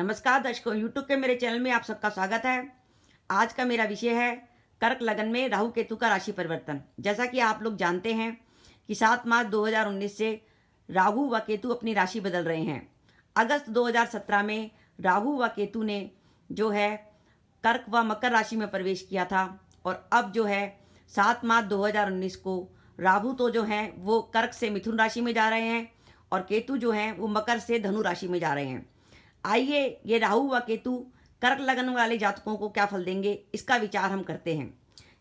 नमस्कार दर्शकों यूट्यूब के मेरे चैनल में आप सबका स्वागत है आज का मेरा विषय है कर्क लगन में राहु केतु का राशि परिवर्तन जैसा कि आप लोग जानते हैं कि सात मार्च 2019 से राहु व केतु अपनी राशि बदल रहे हैं अगस्त 2017 में राहु व केतु ने जो है कर्क व मकर राशि में प्रवेश किया था और अब जो है सात मार्च 2019 को राहु तो जो हैं वो कर्क से मिथुन राशि में जा रहे हैं और केतु जो हैं वो मकर से धनु राशि में जा रहे हैं आइए ये राहु व केतु कर्क लगन वाले जातकों को क्या फल देंगे इसका विचार हम करते हैं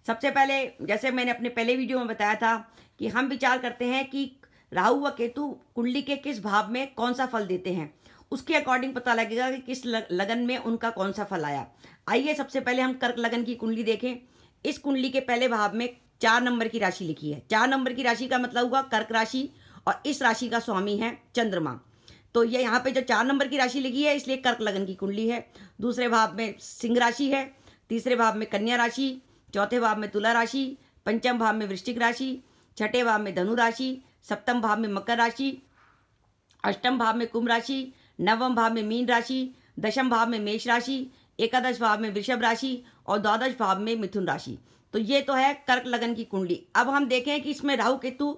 सबसे पहले जैसे मैंने अपने पहले वीडियो में बताया था कि हम विचार करते हैं कि राहु व केतु कुंडली के किस भाव में कौन सा फल देते हैं उसके अकॉर्डिंग पता लगेगा कि किस लगन में उनका कौन सा फल आया आइए सबसे पहले हम कर्क लगन की कुंडली देखें इस कुंडली के पहले भाव में चार नंबर की राशि लिखी है चार नंबर की राशि का मतलब हुआ कर्क राशि और इस राशि का स्वामी है चंद्रमा तो ये यहाँ पे जो चार नंबर की राशि लगी है इसलिए कर्क लगन की कुंडली है दूसरे भाव में सिंह राशि है तीसरे भाव में कन्या राशि चौथे भाव में तुला राशि पंचम भाव में वृश्चिक राशि छठे भाव में धनु राशि सप्तम भाव में मकर राशि अष्टम भाव में कुंभ राशि नवम भाव में मीन राशि दशम भाव में मेष राशि एकादश भाव में वृषभ राशि और द्वादश भाव में मिथुन राशि तो ये तो है कर्क लगन की कुंडली अब हम देखें कि इसमें राहु केतु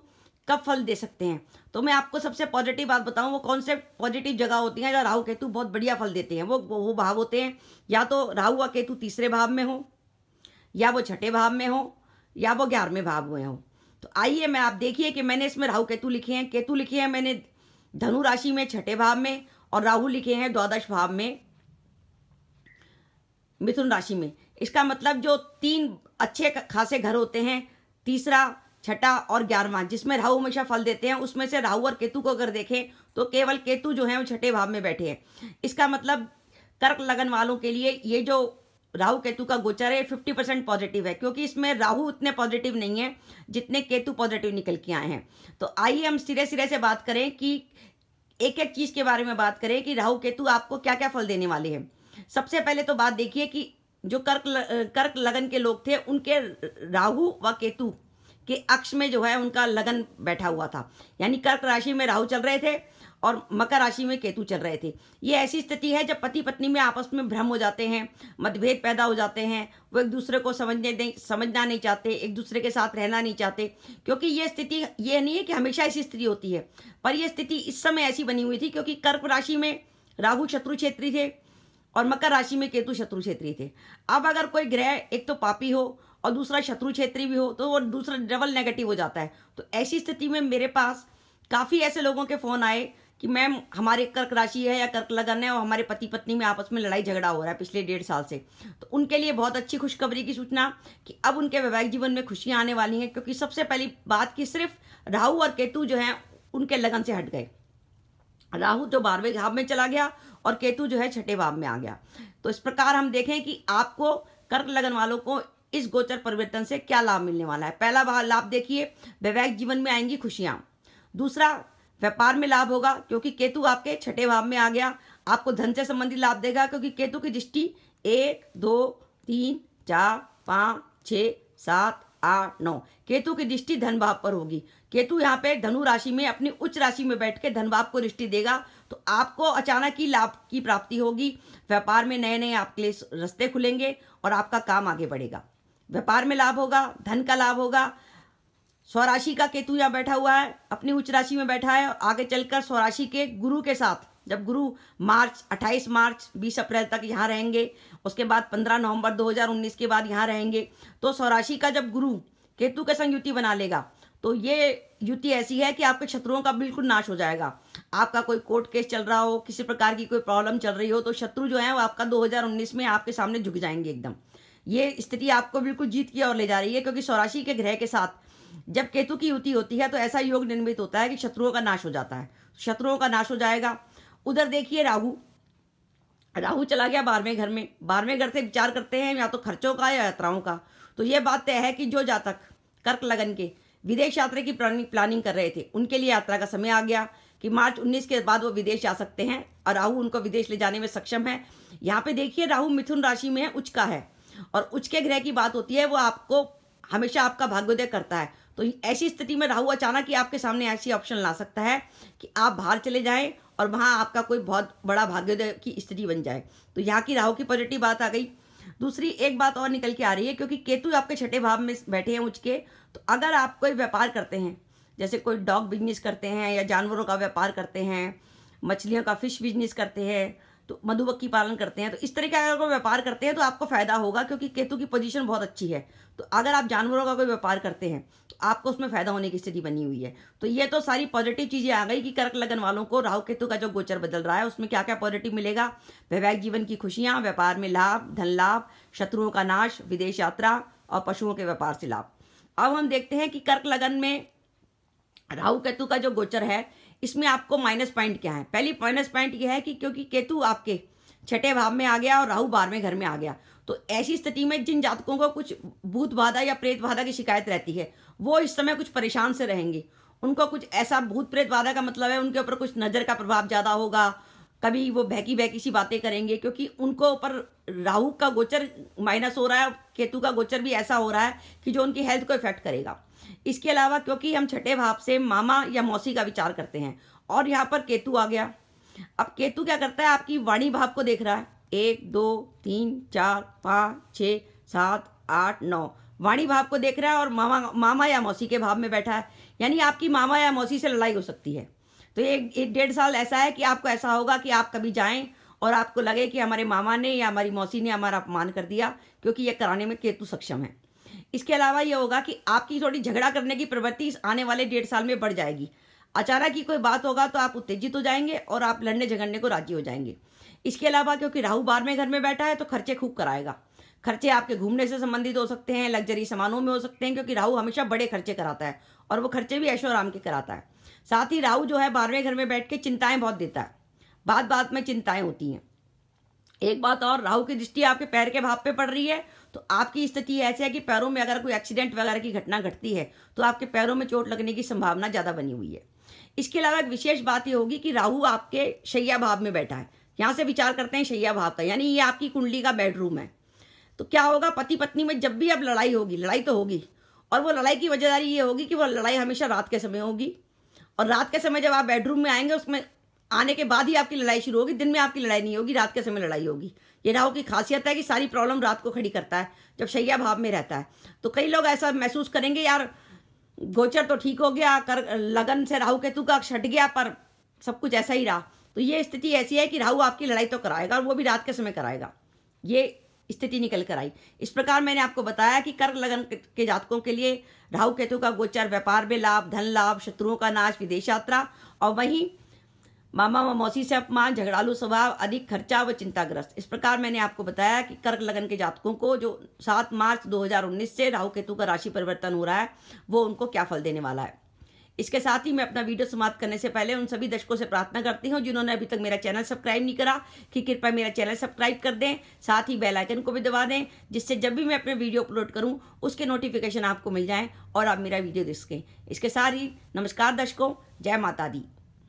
का फल दे सकते हैं तो मैं आपको सबसे पॉजिटिव बात बताऊं वो से पॉजिटिव जगह होती हैं जहाँ राहु केतु बहुत बढ़िया फल देते हैं वो वो भाव होते हैं या तो राहु व केतु तीसरे भाव में हो या वो छठे भाव में हो या वो ग्यारहवें भाव में हो तो आइए मैं आप देखिए कि मैंने इसमें राहु केतु लिखे हैं केतु लिखे हैं मैंने धनु राशि में छठे भाव में और राहु लिखे हैं द्वादश भाव में मिथुन राशि में इसका मतलब जो तीन अच्छे खासे घर होते हैं तीसरा छठा और ग्यारहवा जिसमें राहु हमेशा फल देते हैं उसमें से राहु और केतु को अगर देखें तो केवल केतु जो है वो छठे भाव में बैठे हैं इसका मतलब कर्क लगन वालों के लिए ये जो राहु केतु का गोचर है फिफ्टी परसेंट पॉजिटिव है क्योंकि इसमें राहु उतने पॉजिटिव नहीं है जितने केतु पॉजिटिव निकल के आए हैं तो आइए हम सिरे सिरे से बात करें कि एक एक चीज़ के बारे में बात करें कि राहु केतु आपको क्या क्या फल देने वाले हैं सबसे पहले तो बात देखिए कि जो कर्क कर्क लगन के लोग थे उनके राहु व केतु कि अक्ष में जो है उनका लगन बैठा हुआ था यानी कर्क राशि में राहु चल रहे थे और मकर राशि में केतु चल रहे थे ये ऐसी स्थिति है जब पति पत्नी में आपस में भ्रम हो जाते हैं मतभेद पैदा हो जाते हैं वो एक दूसरे को समझने नहीं समझना नहीं चाहते एक दूसरे के साथ रहना नहीं चाहते क्योंकि ये स्थिति ये नहीं है कि हमेशा ऐसी स्थिति होती है पर यह स्थिति इस समय ऐसी बनी हुई थी क्योंकि कर्क राशि में राहु शत्रु क्षेत्री थे और मकर राशि में केतु शत्रु क्षेत्री थे अब अगर कोई ग्रह एक तो पापी हो और दूसरा शत्रु क्षेत्री भी हो तो वो दूसरा डबल नेगेटिव हो जाता है तो ऐसी स्थिति में मेरे पास काफ़ी ऐसे लोगों के फ़ोन आए कि मैम हमारे कर्क राशि है या कर्क लगन है और हमारे पति पत्नी में आपस में लड़ाई झगड़ा हो रहा है पिछले डेढ़ साल से तो उनके लिए बहुत अच्छी खुशखबरी की सूचना कि अब उनके वैवाहिक जीवन में खुशियाँ आने वाली हैं क्योंकि सबसे पहली बात कि सिर्फ राहु और केतु जो हैं उनके लगन से हट गए राहु तो बारहवें भाव में चला गया और केतु जो है छठे भाव में आ गया तो इस प्रकार हम देखें कि आपको कर्क लगन वालों को इस गोचर परिवर्तन से क्या लाभ मिलने वाला है पहला लाभ देखिए वैवाहिक जीवन में आएंगी खुशियां दूसरा व्यापार में लाभ होगा क्योंकि केतु आपके छठे भाव में आ गया आपको धन से संबंधित लाभ देगा क्योंकि केतु की दृष्टि एक दो तीन चार पाँच छ सात आठ नौ केतु की दृष्टि धन भाव पर होगी केतु यहाँ पे धनु राशि में अपनी उच्च राशि में बैठ के धन भाव को दृष्टि देगा तो आपको अचानक ही लाभ की प्राप्ति होगी व्यापार में नए नए आपके लिए रस्ते खुलेंगे और आपका काम आगे बढ़ेगा व्यापार में लाभ होगा धन का लाभ होगा स्वराशि का केतु यहाँ बैठा हुआ है अपनी उच्च राशि में बैठा है और आगे चलकर स्वराशि के गुरु के साथ जब गुरु मार्च 28 मार्च 20 अप्रैल तक यहाँ रहेंगे उसके बाद 15 नवंबर 2019 के बाद यहाँ रहेंगे तो स्वराशि का जब गुरु केतु के संग युति बना लेगा तो ये युति ऐसी है कि आपके शत्रुओं का बिल्कुल नाश हो जाएगा आपका कोई कोर्ट केस चल रहा हो किसी प्रकार की कोई प्रॉब्लम चल रही हो तो शत्रु जो है वो आपका 2019 में आपके सामने झुक जाएंगे एकदम ये स्थिति आपको बिल्कुल जीत की ओर ले जा रही है क्योंकि स्वराशि के ग्रह के साथ जब केतु की युति होती है तो ऐसा योग निर्मित होता है कि शत्रुओं का नाश हो जाता है शत्रुओं का नाश हो जाएगा उधर देखिए राहु राहु चला गया बारहवें घर में बारहवें घर से विचार करते हैं या तो खर्चों का या यात्राओं का तो ये बात तय है कि जो जातक कर्क लगन के विदेश यात्रा की प्लानिंग कर रहे थे उनके लिए यात्रा का समय आ गया कि मार्च 19 के बाद वो विदेश जा सकते हैं और राहु उनको विदेश ले जाने में सक्षम है यहाँ पे देखिए राहु मिथुन राशि में उच्च का है और उच्च के ग्रह की बात होती है वो आपको हमेशा आपका भाग्योदय करता है तो ऐसी स्थिति में राहु अचानक ही आपके सामने ऐसी ऑप्शन ला सकता है कि आप बाहर चले जाएं और वहाँ आपका कोई बहुत बड़ा भाग्योदय की स्थिति बन जाए तो यहाँ की राहु की पॉजिटिव बात आ गई दूसरी एक बात और निकल के आ रही है क्योंकि केतु आपके छठे भाव में बैठे हैं उचके तो अगर आप कोई व्यापार करते हैं जैसे कोई डॉग बिजनेस करते हैं या जानवरों का व्यापार करते हैं मछलियों का फिश बिजनेस करते हैं तो मधुमक्खी पालन करते हैं तो इस तरह का अगर कोई व्यापार करते हैं तो आपको फायदा होगा क्योंकि केतु की पोजीशन बहुत अच्छी है तो अगर आप जानवरों का कोई व्यापार करते हैं तो आपको उसमें फायदा होने की स्थिति बनी हुई है तो ये तो सारी पॉजिटिव चीजें आ गई कि कर्क लगन वालों को राहु केतु का जो गोचर बदल रहा है उसमें क्या क्या पॉजिटिव मिलेगा वैवाहिक जीवन की खुशियां व्यापार में लाभ धन लाभ शत्रुओं का नाश विदेश यात्रा और पशुओं के व्यापार से लाभ अब हम देखते हैं कि कर्क लगन में राहु केतु का जो गोचर है इसमें आपको माइनस पॉइंट क्या है पहली माइनस पॉइंट यह है कि क्योंकि केतु आपके छठे भाव में आ गया और राहु बारहवें घर में आ गया तो ऐसी स्थिति में जिन जातकों को कुछ भूत बाधा या प्रेत बाधा की शिकायत रहती है वो इस समय कुछ परेशान से रहेंगे उनको कुछ ऐसा भूत प्रेत बाधा का मतलब है उनके ऊपर कुछ नज़र का प्रभाव ज़्यादा होगा कभी वो बहकी बहकी सी बातें करेंगे क्योंकि उनको ऊपर राहु का गोचर माइनस हो रहा है केतु का गोचर भी ऐसा हो रहा है कि जो उनकी हेल्थ को इफेक्ट करेगा इसके अलावा क्योंकि हम छठे भाव से मामा या मौसी का विचार करते हैं और यहाँ पर केतु आ गया अब केतु क्या करता है आपकी वाणी भाव को देख रहा है एक दो तीन चार पाँच छः सात आठ नौ वाणी भाव को देख रहा है और मामा मामा या मौसी के भाव में बैठा है यानी आपकी मामा या मौसी से लड़ाई हो सकती है तो एक, एक डेढ़ साल ऐसा है कि आपको ऐसा होगा कि आप कभी जाएं और आपको लगे कि हमारे मामा ने या हमारी मौसी ने हमारा अपमान कर दिया क्योंकि यह कराने में केतु सक्षम है इसके अलावा ये होगा कि आपकी थोड़ी झगड़ा करने की प्रवृत्ति इस आने वाले डेढ़ साल में बढ़ जाएगी अचानक ही कोई बात होगा तो आप उत्तेजित हो जाएंगे और आप लड़ने झगड़ने को राजी हो जाएंगे इसके अलावा क्योंकि राहु बार में घर में बैठा है तो खर्चे खूब कराएगा खर्चे आपके घूमने से संबंधित हो सकते हैं लग्जरी सामानों में हो सकते हैं क्योंकि राहु हमेशा बड़े खर्चे कराता है और वो खर्चे भी ऐशो आराम के कराता है साथ ही राहु जो है बारहवें घर में बैठ के चिंताएं बहुत देता है बात बात में चिंताएं होती हैं एक बात और राहु की दृष्टि आपके पैर के भाव पे पड़ रही है तो आपकी स्थिति ऐसी है कि पैरों में अगर कोई एक्सीडेंट वगैरह की घटना घटती है तो आपके पैरों में चोट लगने की संभावना ज़्यादा बनी हुई है इसके अलावा एक विशेष बात यह होगी कि राहु आपके शैया भाव में बैठा है यहाँ से विचार करते हैं शैया भाव का यानी ये आपकी कुंडली का बेडरूम है तो क्या होगा पति पत्नी में जब भी अब लड़ाई होगी लड़ाई तो होगी और वो लड़ाई की वजहदारी ये होगी कि वो लड़ाई हमेशा रात के समय होगी और रात के समय जब आप बेडरूम में आएंगे उसमें आने के बाद ही आपकी लड़ाई शुरू होगी दिन में आपकी लड़ाई नहीं होगी रात के समय लड़ाई होगी ये राहु की खासियत है कि सारी प्रॉब्लम रात को खड़ी करता है जब शैया भाव में रहता है तो कई लोग ऐसा महसूस करेंगे यार गोचर तो ठीक हो गया कर लगन से राहु केतु का छट गया पर सब कुछ ऐसा ही रहा तो ये स्थिति ऐसी है कि राहु आपकी लड़ाई तो कराएगा और वो भी रात के समय कराएगा ये स्थिति निकल कर आई इस प्रकार मैंने आपको बताया कि कर्क लगन के जातकों के लिए राहु केतु का गोचर व्यापार में लाभ धन लाभ शत्रुओं का नाश विदेश यात्रा और वहीं मामा व मौसी से अपमान झगड़ालू स्वभाव अधिक खर्चा व चिंताग्रस्त इस प्रकार मैंने आपको बताया कि कर्क लगन के जातकों को जो सात मार्च 2019 से राहु केतु का राशि परिवर्तन हो रहा है वो उनको क्या फल देने वाला है इसके साथ ही मैं अपना वीडियो समाप्त करने से पहले उन सभी दर्शकों से प्रार्थना करती हूँ जिन्होंने अभी तक मेरा चैनल सब्सक्राइब नहीं करा कि कृपया मेरा चैनल सब्सक्राइब कर दें साथ ही बेल आइकन को भी दबा दें जिससे जब भी मैं अपने वीडियो अपलोड करूँ उसके नोटिफिकेशन आपको मिल जाएँ और आप मेरा वीडियो देख सकें इसके साथ ही नमस्कार दर्शकों जय माता दी